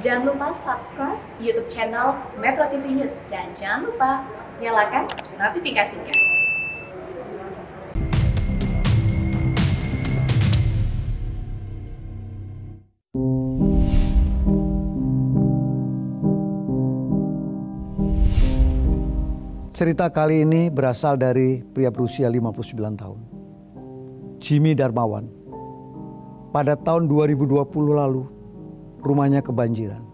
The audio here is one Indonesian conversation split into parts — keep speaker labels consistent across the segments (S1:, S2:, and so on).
S1: Jangan lupa subscribe YouTube channel Metro TV News dan jangan lupa nyalakan notifikasinya.
S2: Cerita kali ini berasal dari pria berusia 59 tahun. Jimmy Darmawan. Pada tahun 2020 lalu, rumahnya kebanjiran.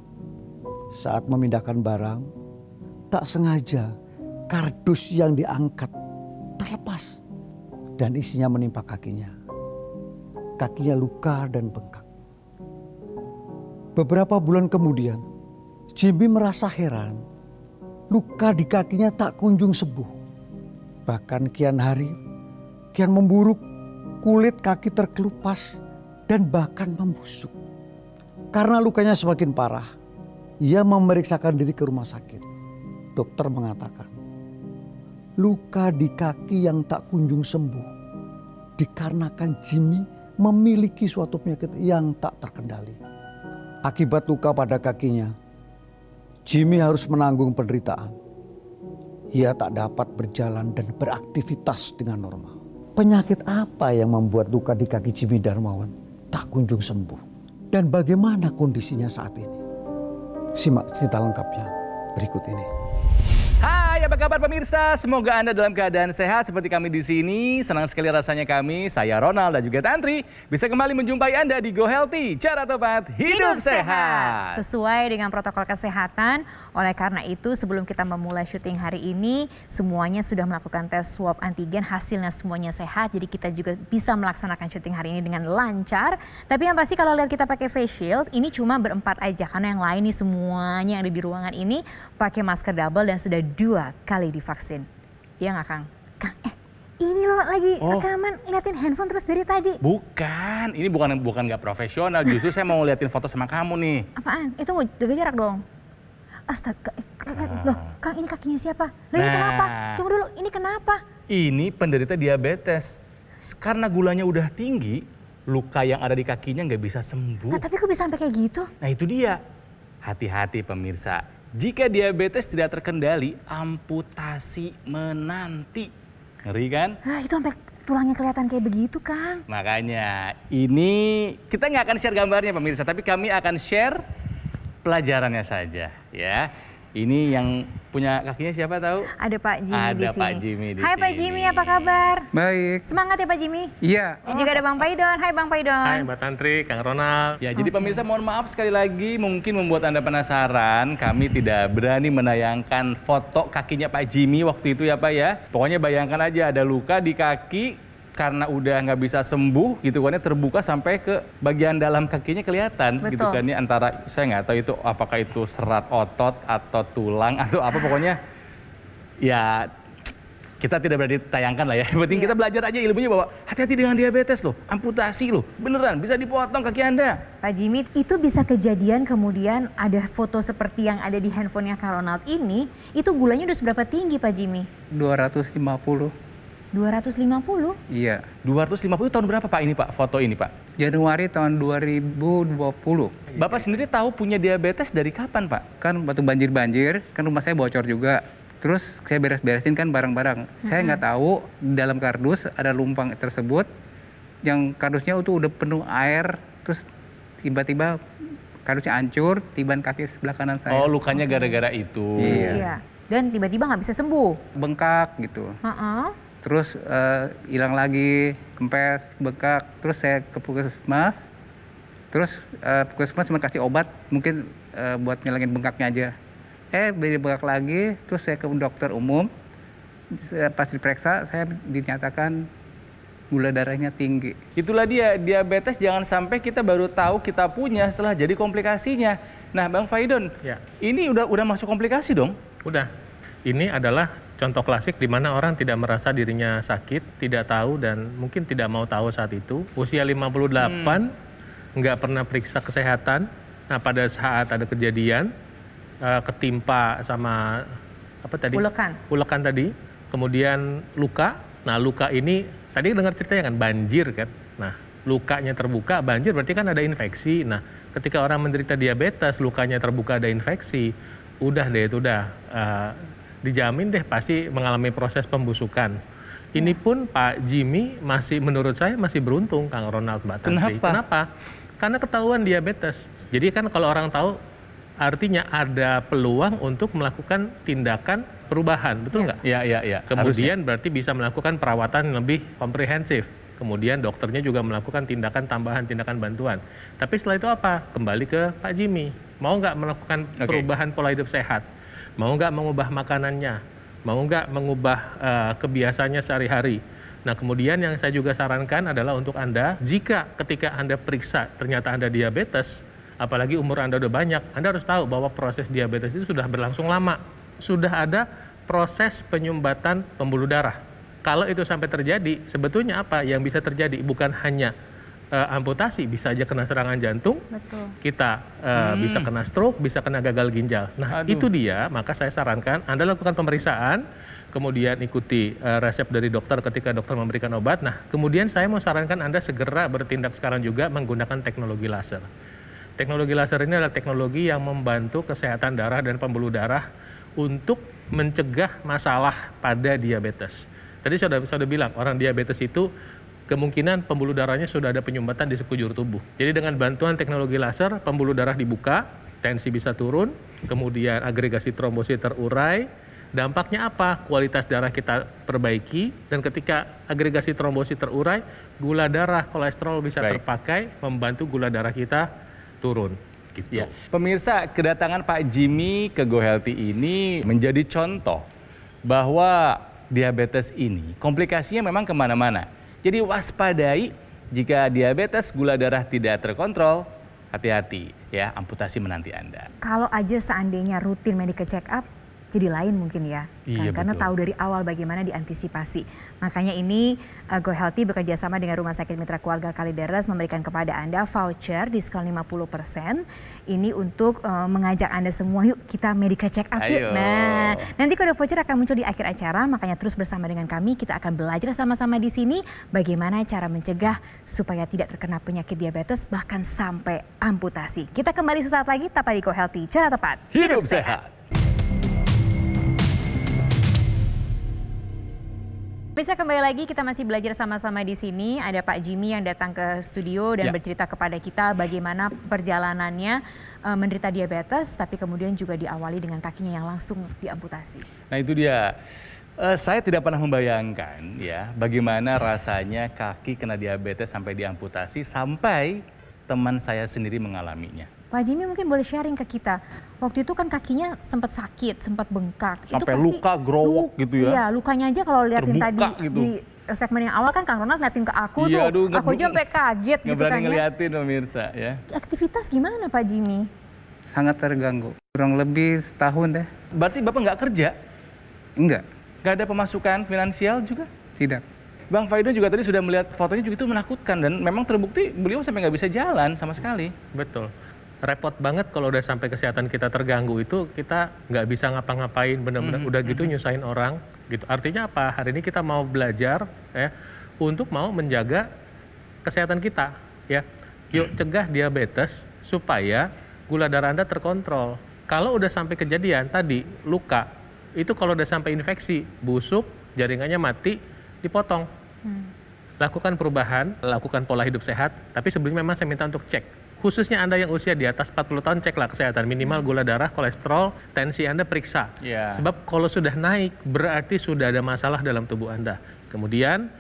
S2: Saat memindahkan barang, tak sengaja kardus yang diangkat terlepas dan isinya menimpa kakinya. Kakinya luka dan bengkak. Beberapa bulan kemudian, Jimmy merasa heran. Luka di kakinya tak kunjung sembuh. Bahkan kian hari, kian memburuk, kulit kaki terkelupas dan bahkan membusuk. Karena lukanya semakin parah, ia memeriksakan diri ke rumah sakit. Dokter mengatakan, luka di kaki yang tak kunjung sembuh dikarenakan Jimmy memiliki suatu penyakit yang tak terkendali. Akibat luka pada kakinya, Jimmy harus menanggung penderitaan. Ia tak dapat berjalan dan beraktivitas dengan normal. Penyakit apa yang membuat luka di kaki Jimmy Darmawan tak kunjung sembuh? Dan bagaimana kondisinya saat ini? Simak cerita lengkapnya berikut ini
S3: apa kabar pemirsa? Semoga Anda dalam keadaan sehat seperti kami di sini. Senang sekali rasanya kami, saya Ronald dan juga Tantri, bisa kembali menjumpai Anda di Go Healthy, cara tepat hidup, hidup sehat.
S1: Sesuai dengan protokol kesehatan, oleh karena itu sebelum kita memulai syuting hari ini, semuanya sudah melakukan tes swab antigen, hasilnya semuanya sehat, jadi kita juga bisa melaksanakan syuting hari ini dengan lancar. Tapi yang pasti kalau lihat kita pakai face shield, ini cuma berempat aja, karena yang lain nih semuanya yang ada di ruangan ini pakai masker double dan sudah dua kali divaksin. Iya nggak Kang? Kang, eh ini lo lagi oh. rekaman liatin handphone terus dari tadi.
S3: Bukan, ini bukan bukan nggak profesional. Justru saya mau liatin foto sama kamu nih.
S1: Apaan? Itu mau jaga jarak dong. Astaga, eh, ah. loh, Kang ini kakinya siapa? Loh nah, kenapa? Tunggu dulu, ini kenapa?
S3: Ini penderita diabetes. Karena gulanya udah tinggi, luka yang ada di kakinya nggak bisa sembuh. Nah,
S1: tapi kok bisa sampai kayak gitu?
S3: Nah itu dia. Hati-hati pemirsa, jika diabetes tidak terkendali, amputasi menanti. Ngeri kan?
S1: Nah, itu sampai tulangnya kelihatan kayak begitu, Kang.
S3: Makanya ini kita nggak akan share gambarnya pemirsa, tapi kami akan share pelajarannya saja, ya. Ini yang punya kakinya siapa tahu?
S1: Ada Pak Jimmy Ada di sini. Pak
S4: Jimmy di Hai sini. Pak
S1: Jimmy, apa kabar? Baik. Semangat ya Pak Jimmy? Iya. Dan oh. juga ada Bang Paidon. Hai Bang Paidon. Hai
S4: Mbak Tantri, Kang Ronald. Ya, okay. jadi pemirsa mohon maaf sekali lagi
S3: mungkin membuat Anda penasaran. Kami tidak berani menayangkan foto kakinya Pak Jimmy waktu itu ya Pak ya. Pokoknya bayangkan aja ada luka di kaki, karena udah nggak bisa sembuh gitu kan ya, terbuka sampai ke bagian dalam kakinya kelihatan gitu Betul. gitu kan ya antara saya nggak tahu itu apakah itu serat otot atau tulang atau apa pokoknya ya kita tidak berani tayangkan lah ya. Yang penting iya. kita belajar aja ilmunya bahwa hati-hati dengan diabetes loh, amputasi loh, beneran bisa dipotong kaki Anda.
S1: Pak Jimit, itu bisa kejadian kemudian ada foto seperti yang ada di handphonenya Karonaut ini, itu gulanya udah seberapa tinggi Pak Jimmy?
S5: 250.
S1: 250?
S5: Iya. 250 tahun berapa Pak ini Pak foto ini Pak? Januari tahun 2020. Bapak sendiri tahu punya diabetes dari kapan Pak? Kan waktu banjir-banjir, kan rumah saya bocor juga. Terus saya beres-beresin kan barang-barang. Mm -hmm. Saya nggak tahu dalam kardus ada lumpang tersebut yang kardusnya itu udah penuh air terus tiba-tiba kardusnya hancur, tiban kaki sebelah kanan saya. Oh, lukanya gara-gara itu. Iya.
S1: Dan tiba-tiba nggak bisa sembuh.
S5: Bengkak gitu. Uh -uh terus eh, hilang lagi kempes bekak terus saya ke puskesmas terus uh, puskesmas cuma kasih obat mungkin uh, buat ngilangin bengkaknya aja eh beli bengkak lagi terus saya ke dokter umum pas diperiksa saya dinyatakan gula darahnya tinggi.
S3: Itulah dia, diabetes jangan sampai kita baru tahu kita punya setelah jadi komplikasinya. Nah, Bang Faidon, ya. ini udah udah masuk komplikasi dong?
S4: Udah. Ini adalah contoh klasik di mana orang tidak merasa dirinya sakit, tidak tahu dan mungkin tidak mau tahu saat itu. Usia 58 hmm. nggak hmm. pernah periksa kesehatan. Nah, pada saat ada kejadian uh, ketimpa sama apa tadi? Ulekan. Ulekan tadi, kemudian luka. Nah, luka ini tadi dengar ceritanya kan banjir kan. Nah, lukanya terbuka, banjir berarti kan ada infeksi. Nah, ketika orang menderita diabetes, lukanya terbuka ada infeksi, udah deh itu udah uh, dijamin deh pasti mengalami proses pembusukan. Ya. Ini pun Pak Jimmy masih menurut saya masih beruntung Kang Ronald Mbak Kenapa? Kenapa? Karena ketahuan diabetes. Jadi kan kalau orang tahu artinya ada peluang untuk melakukan tindakan perubahan, betul ya. nggak? Ya. ya, ya, ya. Kemudian Harusnya. berarti bisa melakukan perawatan yang lebih komprehensif. Kemudian dokternya juga melakukan tindakan tambahan, tindakan bantuan. Tapi setelah itu apa? Kembali ke Pak Jimmy. Mau nggak melakukan okay. perubahan pola hidup sehat? mau nggak mengubah makanannya, mau nggak mengubah uh, kebiasaannya sehari-hari. Nah, kemudian yang saya juga sarankan adalah untuk Anda, jika ketika Anda periksa ternyata Anda diabetes, apalagi umur Anda udah banyak, Anda harus tahu bahwa proses diabetes itu sudah berlangsung lama. Sudah ada proses penyumbatan pembuluh darah. Kalau itu sampai terjadi, sebetulnya apa yang bisa terjadi? Bukan hanya uh, amputasi bisa aja kena serangan jantung, Betul. kita uh, hmm. bisa kena stroke, bisa kena gagal ginjal. Nah Aduh. itu dia, maka saya sarankan Anda lakukan pemeriksaan, kemudian ikuti uh, resep dari dokter ketika dokter memberikan obat. Nah kemudian saya mau sarankan Anda segera bertindak sekarang juga menggunakan teknologi laser. Teknologi laser ini adalah teknologi yang membantu kesehatan darah dan pembuluh darah untuk mencegah masalah pada diabetes. Tadi sudah sudah bilang orang diabetes itu kemungkinan pembuluh darahnya sudah ada penyumbatan di sekujur tubuh. Jadi dengan bantuan teknologi laser, pembuluh darah dibuka, tensi bisa turun, kemudian agregasi trombosit terurai. Dampaknya apa? Kualitas darah kita perbaiki dan ketika agregasi trombosit terurai, gula darah, kolesterol bisa Baik. terpakai membantu gula darah kita turun. Gitu. Ya.
S3: Pemirsa, kedatangan Pak Jimmy ke Go Healthy ini menjadi contoh bahwa diabetes ini komplikasinya memang kemana-mana jadi waspadai jika diabetes gula darah tidak terkontrol, hati-hati ya amputasi menanti
S1: Anda. Kalau aja seandainya rutin medical check up, jadi lain mungkin ya. Kan? Iya, kan? Karena tahu dari awal bagaimana diantisipasi. Makanya ini uh, Go Healthy bekerja sama dengan Rumah Sakit Mitra Keluarga Kalideres memberikan kepada Anda voucher diskon 50%. Ini untuk uh, mengajak Anda semua yuk kita medical check up yuk. Nah, nanti kode voucher akan muncul di akhir acara, makanya terus bersama dengan kami kita akan belajar sama-sama di sini bagaimana cara mencegah supaya tidak terkena penyakit diabetes bahkan sampai amputasi. Kita kembali sesaat lagi di Go Healthy, cara tepat hidup, hidup sehat. sehat. Bisa kembali lagi kita masih belajar sama-sama di sini. Ada Pak Jimmy yang datang ke studio dan ya. bercerita kepada kita bagaimana perjalanannya e, menderita diabetes, tapi kemudian juga diawali dengan kakinya yang langsung diamputasi.
S3: Nah itu dia. E, saya tidak pernah membayangkan ya bagaimana rasanya kaki kena diabetes sampai diamputasi sampai teman saya sendiri mengalaminya.
S1: Pak Jimmy mungkin boleh sharing ke kita. Waktu itu kan kakinya sempat sakit, sempat bengkak. Sampai itu pasti luka
S3: growok lu, gitu ya. Iya,
S1: lukanya aja kalau liatin tadi gitu. di segmen yang awal kan Kang Ronald liatin ke aku iya, tuh. Aduh, aku aja sampai kaget gitu kan ya.
S3: ngeliatin pemirsa ya.
S1: Aktivitas gimana Pak Jimmy?
S5: Sangat terganggu. Kurang lebih setahun deh. Berarti Bapak nggak kerja? Enggak.
S3: Gak ada pemasukan finansial juga? Tidak. Bang Faido juga tadi sudah melihat fotonya juga itu menakutkan
S4: dan memang terbukti beliau sampai nggak bisa jalan sama sekali. Betul repot banget kalau udah sampai kesehatan kita terganggu itu kita nggak bisa ngapa-ngapain benar-benar mm-hmm. udah gitu nyusahin orang gitu artinya apa hari ini kita mau belajar ya untuk mau menjaga kesehatan kita ya yuk mm. cegah diabetes supaya gula darah anda terkontrol kalau udah sampai kejadian tadi luka itu kalau udah sampai infeksi busuk jaringannya mati dipotong mm. lakukan perubahan lakukan pola hidup sehat tapi sebelumnya memang saya minta untuk cek khususnya Anda yang usia di atas 40 tahun ceklah kesehatan minimal gula darah, kolesterol, tensi Anda periksa. Yeah. Sebab kalau sudah naik berarti sudah ada masalah dalam tubuh Anda. Kemudian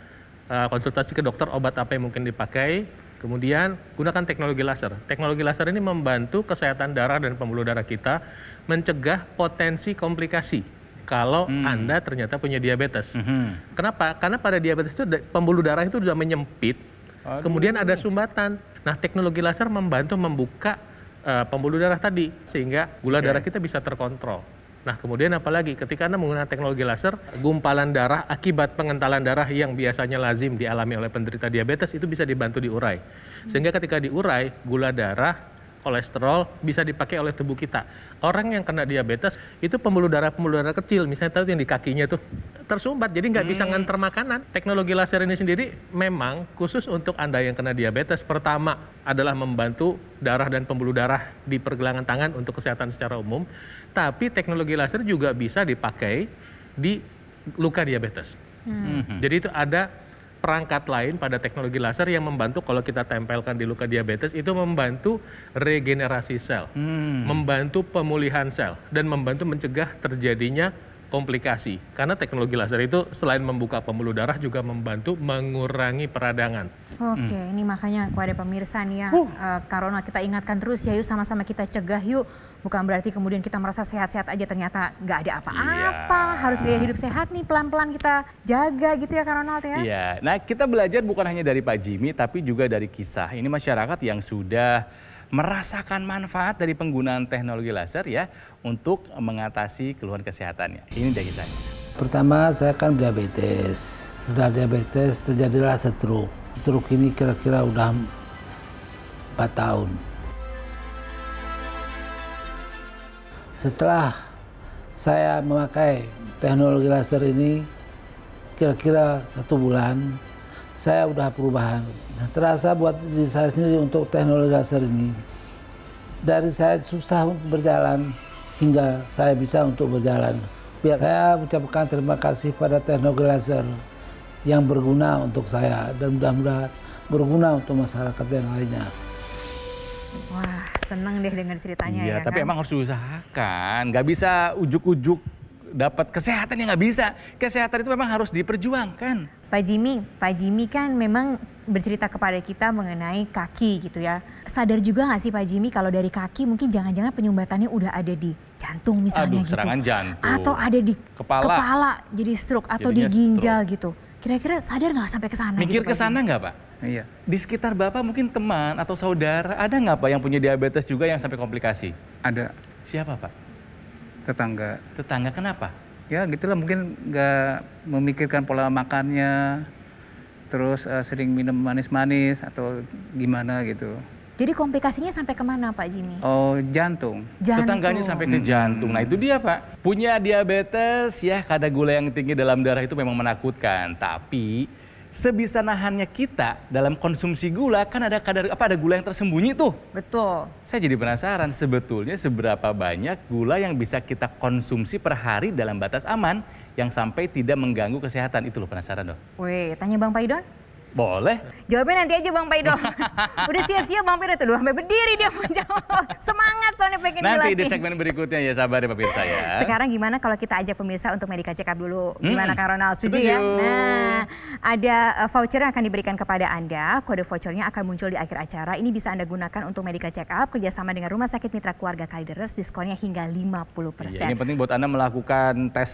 S4: eh, konsultasi ke dokter obat apa yang mungkin dipakai. Kemudian gunakan teknologi laser. Teknologi laser ini membantu kesehatan darah dan pembuluh darah kita mencegah potensi komplikasi kalau hmm. Anda ternyata punya diabetes. Hmm. Kenapa? Karena pada diabetes itu pembuluh darah itu sudah menyempit, Aduh. kemudian ada sumbatan Nah, teknologi laser membantu membuka uh, pembuluh darah tadi sehingga gula okay. darah kita bisa terkontrol. Nah, kemudian apalagi ketika Anda menggunakan teknologi laser, gumpalan darah akibat pengentalan darah yang biasanya lazim dialami oleh penderita diabetes itu bisa dibantu diurai.
S2: Hmm. Sehingga
S4: ketika diurai, gula darah kolesterol bisa dipakai oleh tubuh kita. Orang yang kena diabetes itu pembuluh darah pembuluh darah kecil, misalnya tahu yang di kakinya tuh tersumbat, jadi nggak hmm. bisa nganter makanan. Teknologi laser ini sendiri memang khusus untuk anda yang kena diabetes. Pertama adalah membantu darah dan pembuluh darah di pergelangan tangan untuk kesehatan secara umum, tapi teknologi laser juga bisa dipakai di luka diabetes. Hmm. Jadi itu ada perangkat lain pada teknologi laser yang membantu kalau kita tempelkan di luka diabetes itu membantu regenerasi sel, hmm. membantu pemulihan sel dan membantu mencegah terjadinya komplikasi. Karena teknologi laser itu selain membuka pembuluh darah juga membantu mengurangi peradangan.
S1: Oke, hmm. ini makanya kepada pemirsa nih ya, uh. uh, Karona kita ingatkan terus ya yuk sama-sama kita cegah yuk. Bukan berarti kemudian kita merasa sehat-sehat aja ternyata nggak ada apa-apa. Yeah. Harus gaya hidup sehat nih pelan-pelan kita jaga gitu ya Karona ya. Iya,
S3: nah kita belajar bukan hanya dari Pak Jimmy tapi juga dari kisah. Ini masyarakat yang sudah merasakan manfaat dari penggunaan teknologi laser ya untuk mengatasi keluhan kesehatannya. Ini dari saya.
S5: Pertama saya kan diabetes. Setelah diabetes terjadilah stroke. Stroke ini kira-kira udah 4 tahun. Setelah saya memakai teknologi laser ini kira-kira satu bulan saya udah perubahan. Nah, terasa buat diri saya sendiri untuk teknologi laser ini. Dari saya susah untuk berjalan hingga saya bisa untuk berjalan. Biar ya. saya ucapkan terima kasih pada teknologi laser yang berguna untuk saya dan mudah-mudahan berguna untuk masyarakat yang lainnya.
S1: Wah, senang deh dengar ceritanya iya, ya. tapi kan? emang
S3: harus diusahakan, Gak bisa ujuk-ujuk dapat kesehatan yang nggak bisa. Kesehatan itu memang harus diperjuangkan.
S1: Pak Jimmy, Pak Jimmy kan memang bercerita kepada kita mengenai kaki gitu ya. Sadar juga nggak sih Pak Jimmy kalau dari kaki mungkin jangan-jangan penyumbatannya udah ada di jantung misalnya Aduh, gitu. serangan gitu.
S3: jantung. Atau ada di kepala, kepala
S1: jadi stroke atau Jadinya di ginjal stroke. gitu. Kira-kira sadar nggak sampai ke sana? Mikir gitu, ke sana nggak
S3: Pak? Iya. Di sekitar Bapak mungkin teman atau saudara ada nggak Pak yang punya diabetes juga yang sampai komplikasi? Ada. Siapa Pak? tetangga tetangga kenapa ya gitulah mungkin
S5: nggak memikirkan pola makannya terus uh, sering minum manis-manis
S3: atau gimana gitu
S1: jadi komplikasinya sampai kemana Pak Jimmy?
S3: Oh jantung.
S1: jantung. Tetangganya sampai ke hmm.
S3: jantung. Nah itu dia Pak. Punya diabetes ya kadar gula yang tinggi dalam darah itu memang menakutkan. Tapi sebisa nahannya kita dalam konsumsi gula kan ada kadar apa ada gula yang tersembunyi tuh. Betul. Saya jadi penasaran sebetulnya seberapa banyak gula yang bisa kita konsumsi per hari dalam batas aman yang sampai tidak mengganggu kesehatan itu loh penasaran dong.
S1: Weh tanya Bang Paidon. Boleh. Jawabnya nanti aja Bang Paido. Udah siap-siap Bang Paido tuh, sampai berdiri dia mau jawab Semangat soalnya pengen Nanti jelasin. di segmen
S3: berikutnya ya sabar ya pemirsa ya. Sekarang
S1: gimana kalau kita ajak pemirsa untuk medical check up dulu? Hmm, gimana hmm, Kang Ronald? Setuju, ya? Nah, ada eh, voucher yang akan diberikan kepada Anda. Kode vouchernya akan muncul di akhir acara. Ini bisa Anda gunakan untuk medical check up kerjasama dengan Rumah Sakit Mitra Keluarga Kalideres. Diskonnya hingga 50%. Ya, ini
S3: penting buat Anda melakukan tes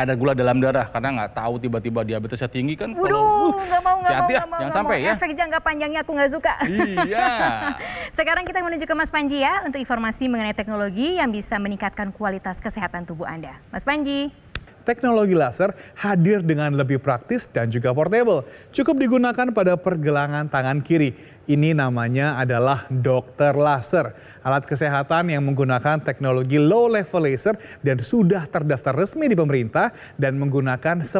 S3: kadar gula dalam darah karena nggak tahu tiba-tiba diabetesnya tinggi kan Waduh, kalau uh,
S1: nggak mau nggak mau, ya, nggak mau jangan sampai mau. ya efek jangka panjangnya aku nggak suka iya sekarang kita menuju ke Mas Panji ya untuk informasi mengenai teknologi yang bisa meningkatkan kualitas kesehatan tubuh anda Mas Panji
S6: teknologi laser hadir dengan lebih praktis dan juga portable. Cukup digunakan pada pergelangan tangan kiri ini namanya adalah dokter laser, alat kesehatan yang menggunakan teknologi low level laser dan sudah terdaftar resmi di pemerintah dan menggunakan 10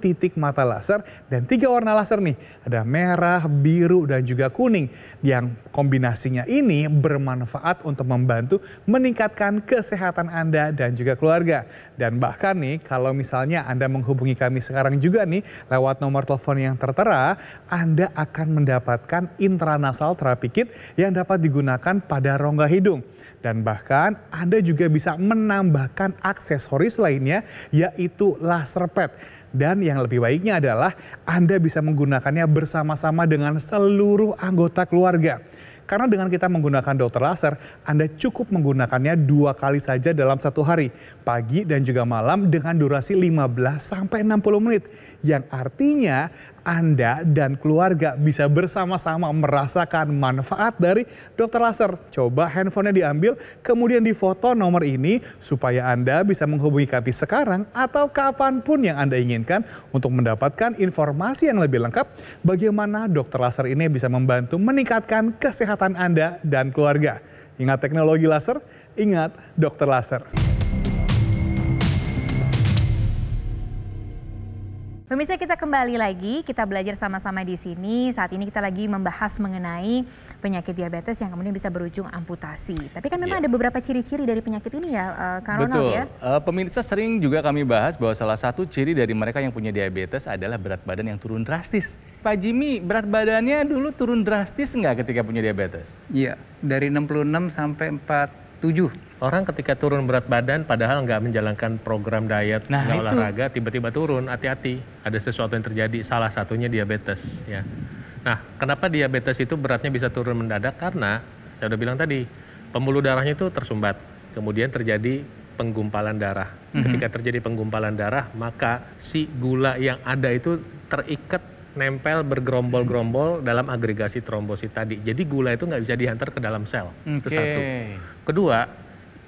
S6: titik mata laser dan tiga warna laser nih, ada merah, biru dan juga kuning yang kombinasinya ini bermanfaat untuk membantu meningkatkan kesehatan Anda dan juga keluarga. Dan bahkan nih kalau misalnya Anda menghubungi kami sekarang juga nih lewat nomor telepon yang tertera, Anda akan mendapatkan informasi intranasal kit yang dapat digunakan pada rongga hidung. Dan bahkan Anda juga bisa menambahkan aksesoris lainnya yaitu laser pad. Dan yang lebih baiknya adalah Anda bisa menggunakannya bersama-sama dengan seluruh anggota keluarga. Karena dengan kita menggunakan dokter laser, Anda cukup menggunakannya dua kali saja dalam satu hari, pagi dan juga malam dengan durasi 15 sampai 60 menit. Yang artinya anda dan keluarga bisa bersama-sama merasakan manfaat dari Dokter Laser. Coba handphonenya diambil, kemudian difoto nomor ini supaya Anda bisa menghubungi kami sekarang atau kapanpun yang Anda inginkan untuk mendapatkan informasi yang lebih lengkap bagaimana Dokter Laser ini bisa membantu meningkatkan kesehatan Anda dan keluarga. Ingat teknologi laser, ingat Dokter Laser.
S1: Pemirsa kita kembali lagi, kita belajar sama-sama di sini. Saat ini kita lagi membahas mengenai penyakit diabetes yang kemudian bisa berujung amputasi. Tapi kan memang yeah. ada beberapa ciri-ciri dari penyakit ini ya, uh, Kak Ronald Betul. ya?
S3: Uh, pemirsa sering juga kami bahas bahwa salah satu ciri dari mereka yang punya diabetes adalah berat badan yang turun drastis. Pak Jimmy, berat badannya dulu
S4: turun drastis nggak ketika punya diabetes? Iya, yeah. dari 66 sampai 4 tujuh orang ketika turun berat badan padahal nggak menjalankan program diet nah, nggak olahraga tiba-tiba turun hati-hati ada sesuatu yang terjadi salah satunya diabetes ya nah kenapa diabetes itu beratnya bisa turun mendadak karena saya udah bilang tadi pembuluh darahnya itu tersumbat kemudian terjadi penggumpalan darah mhm. ketika terjadi penggumpalan darah maka si gula yang ada itu terikat nempel bergerombol-gerombol dalam agregasi trombosit tadi. Jadi gula itu nggak bisa diantar ke dalam sel. Okay. Itu satu. Kedua,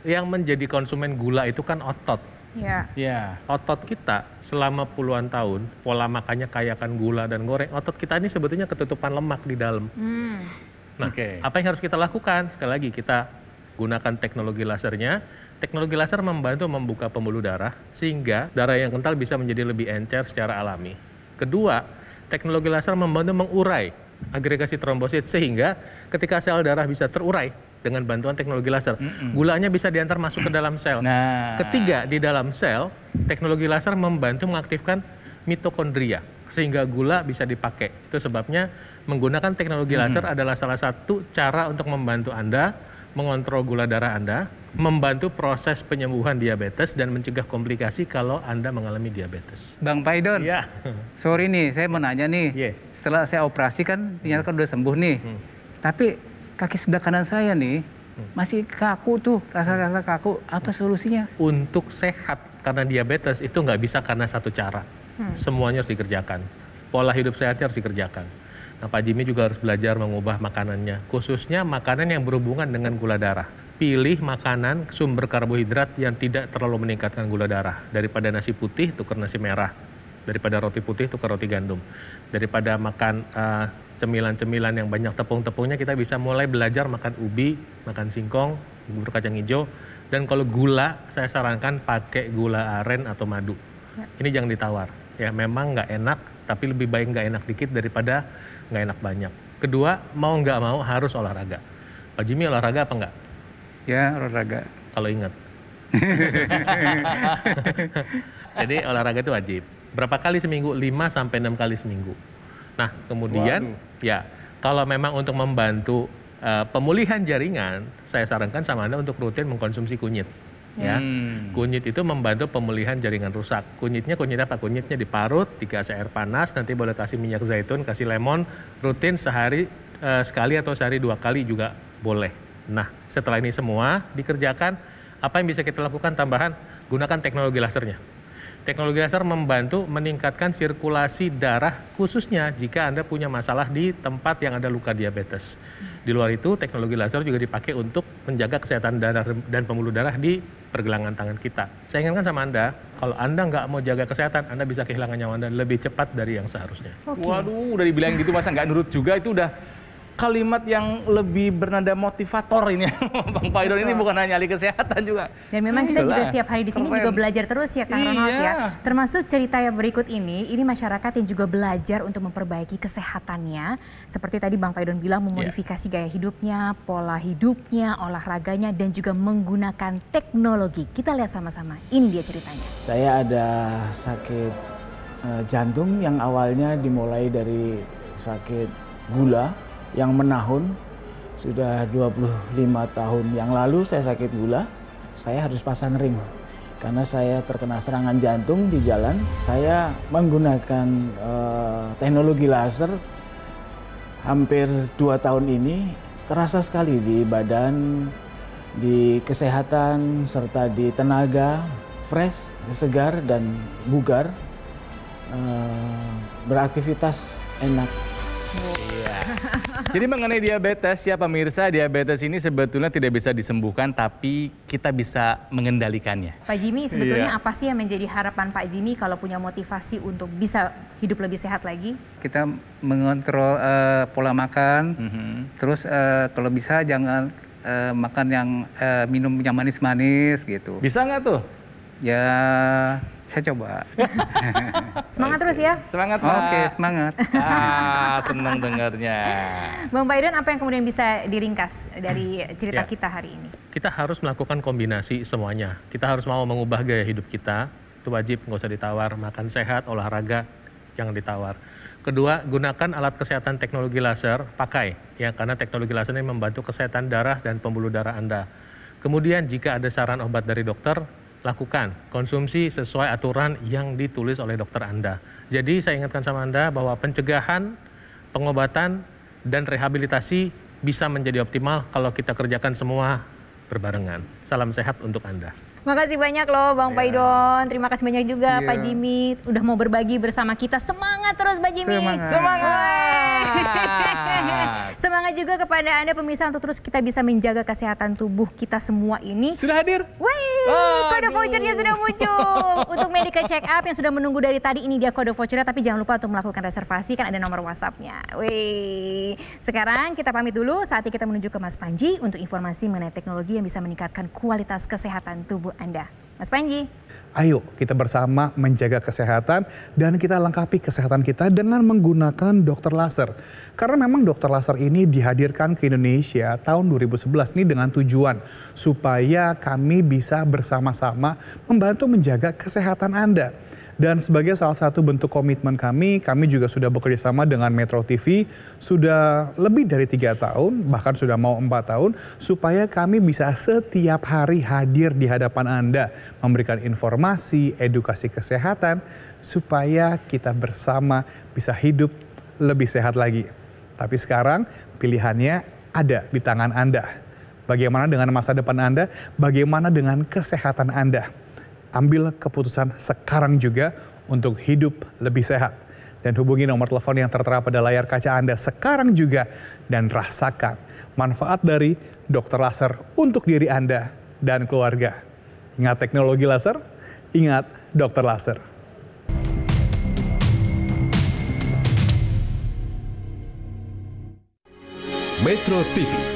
S4: yang menjadi konsumen gula itu kan otot. Ya. Yeah. Otot kita selama puluhan tahun pola makannya kaya kan gula dan goreng. Otot kita ini sebetulnya ketutupan lemak di dalam. Mm. Nah, okay. apa yang harus kita lakukan? Sekali lagi kita gunakan teknologi lasernya. Teknologi laser membantu membuka pembuluh darah sehingga darah yang kental bisa menjadi lebih encer secara alami. Kedua, teknologi laser membantu mengurai agregasi trombosit sehingga ketika sel darah bisa terurai dengan bantuan teknologi laser, mm -mm. gulanya bisa diantar masuk ke dalam sel. Nah. Ketiga, di dalam sel, teknologi laser membantu mengaktifkan mitokondria sehingga gula bisa dipakai. Itu sebabnya menggunakan teknologi mm -hmm. laser adalah salah satu cara untuk membantu Anda mengontrol gula darah Anda membantu proses penyembuhan diabetes dan mencegah komplikasi kalau Anda mengalami diabetes. Bang Paidon, ya.
S5: sorry nih, saya mau nanya nih. Yeah. Setelah saya operasi kan, hmm. ternyata hmm.
S4: udah sembuh nih. Hmm.
S5: Tapi kaki sebelah kanan saya nih, hmm. masih kaku tuh, rasa-rasa kaku. Apa solusinya? Untuk sehat
S4: karena diabetes itu nggak bisa karena satu cara. Hmm. Semuanya harus dikerjakan. Pola hidup sehatnya harus dikerjakan. Nah, Pak Jimmy juga harus belajar mengubah makanannya, khususnya makanan yang berhubungan dengan gula darah pilih makanan sumber karbohidrat yang tidak terlalu meningkatkan gula darah. Daripada nasi putih tukar nasi merah, daripada roti putih tukar roti gandum, daripada makan cemilan eh, cemilan-cemilan yang banyak tepung-tepungnya kita bisa mulai belajar makan ubi, makan singkong, bubur kacang hijau, dan kalau gula saya sarankan pakai gula aren atau madu. Ini jangan ditawar. Ya memang nggak enak, tapi lebih baik nggak enak dikit daripada nggak enak banyak. Kedua, mau nggak mau harus olahraga. Pak Jimmy olahraga apa nggak? Ya, olahraga. Kalau ingat. Jadi olahraga itu wajib. Berapa kali seminggu? 5 sampai 6 kali seminggu. Nah, kemudian Waduh. ya, kalau memang untuk membantu uh, pemulihan jaringan, saya sarankan sama Anda untuk rutin mengkonsumsi kunyit. Ya. Hmm. Kunyit itu membantu pemulihan jaringan rusak. Kunyitnya kunyit apa? Kunyitnya diparut, dikasih air panas, nanti boleh kasih minyak zaitun, kasih lemon, rutin sehari uh, sekali atau sehari dua kali juga boleh Nah, setelah ini semua dikerjakan, apa yang bisa kita lakukan tambahan? Gunakan teknologi lasernya. Teknologi laser membantu meningkatkan sirkulasi darah khususnya jika Anda punya masalah di tempat yang ada luka diabetes. Di luar itu, teknologi laser juga dipakai untuk menjaga kesehatan darah dan pembuluh darah di pergelangan tangan kita. Saya ingatkan sama Anda, kalau Anda nggak mau jaga kesehatan, Anda bisa kehilangan nyawa Anda lebih cepat dari yang seharusnya. Okay. Waduh, udah dibilang gitu masa nggak nurut juga itu udah
S3: kalimat yang lebih bernada motivator ini Bang Faidon ini bukan hanya ahli kesehatan juga.
S1: Dan memang kita juga setiap hari di sini juga belajar terus ya Kang ya. iya. ya. Termasuk cerita yang berikut ini, ini masyarakat yang juga belajar untuk memperbaiki kesehatannya. Seperti tadi Bang Faidon bilang iya. memodifikasi yeah. gaya hidupnya, pola hidupnya, olahraganya dan juga menggunakan teknologi. Kita lihat sama-sama. Ini dia ceritanya.
S3: Saya ada sakit eh, jantung yang awalnya dimulai dari sakit gula yang menahun. Sudah 25 tahun yang lalu saya sakit gula, saya harus pasang ring. Karena saya terkena serangan jantung di jalan, saya menggunakan uh, teknologi laser hampir dua tahun ini terasa sekali di badan, di kesehatan, serta di tenaga, fresh, segar, dan bugar, Uh, beraktivitas enak.
S1: Iya. Jadi
S3: mengenai diabetes ya pemirsa, diabetes ini sebetulnya tidak bisa disembuhkan tapi kita bisa mengendalikannya.
S1: Pak Jimmy, sebetulnya iya. apa sih yang menjadi harapan Pak Jimmy kalau punya motivasi untuk bisa hidup lebih sehat lagi?
S5: Kita mengontrol uh, pola makan, mm -hmm. terus uh, kalau bisa jangan uh, makan yang uh, minum yang manis-manis gitu. Bisa nggak tuh? Ya saya coba.
S1: semangat okay. terus ya. Semangat, Oke, okay, semangat. Ah, senang dengarnya. Bang Biden, apa yang kemudian bisa diringkas dari cerita yeah. kita hari ini?
S4: Kita harus melakukan kombinasi semuanya. Kita harus mau mengubah gaya hidup kita. Itu wajib, nggak usah ditawar. Makan sehat, olahraga, jangan ditawar. Kedua, gunakan alat kesehatan teknologi laser, pakai ya karena teknologi laser ini membantu kesehatan darah dan pembuluh darah Anda. Kemudian jika ada saran obat dari dokter, lakukan konsumsi sesuai aturan yang ditulis oleh dokter Anda. Jadi saya ingatkan sama Anda bahwa pencegahan, pengobatan, dan rehabilitasi bisa menjadi optimal kalau kita kerjakan semua berbarengan. Salam sehat untuk Anda.
S1: Makasih banyak loh Bang yeah. Paidon. Terima kasih banyak juga yeah. Pak Jimmy udah mau berbagi bersama kita. Semangat terus Pak Jimmy. Semangat. Semangat. Semangat juga kepada Anda pemirsa untuk terus kita bisa menjaga kesehatan tubuh kita semua ini. Sudah hadir? Wih, kode vouchernya sudah muncul. untuk medical check up yang sudah menunggu dari tadi ini dia kode vouchernya tapi jangan lupa untuk melakukan reservasi kan ada nomor WhatsApp-nya. Wih. Sekarang kita pamit dulu saatnya kita menuju ke Mas Panji untuk informasi mengenai teknologi yang bisa meningkatkan kualitas kesehatan tubuh tubuh Anda. Mas Panji.
S6: Ayo kita bersama menjaga kesehatan dan kita lengkapi kesehatan kita dengan menggunakan dokter laser. Karena memang dokter laser ini dihadirkan ke Indonesia tahun 2011 ini dengan tujuan supaya kami bisa bersama-sama membantu menjaga kesehatan Anda dan sebagai salah satu bentuk komitmen kami, kami juga sudah bekerja sama dengan Metro TV sudah lebih dari tiga tahun, bahkan sudah mau empat tahun, supaya kami bisa setiap hari hadir di hadapan Anda, memberikan informasi, edukasi kesehatan, supaya kita bersama bisa hidup lebih sehat lagi. Tapi sekarang pilihannya ada di tangan Anda. Bagaimana dengan masa depan Anda? Bagaimana dengan kesehatan Anda? ambil keputusan sekarang juga untuk hidup lebih sehat. Dan hubungi nomor telepon yang tertera pada layar kaca Anda sekarang juga dan rasakan manfaat dari dokter laser untuk diri Anda dan keluarga. Ingat teknologi laser, ingat dokter laser. Metro TV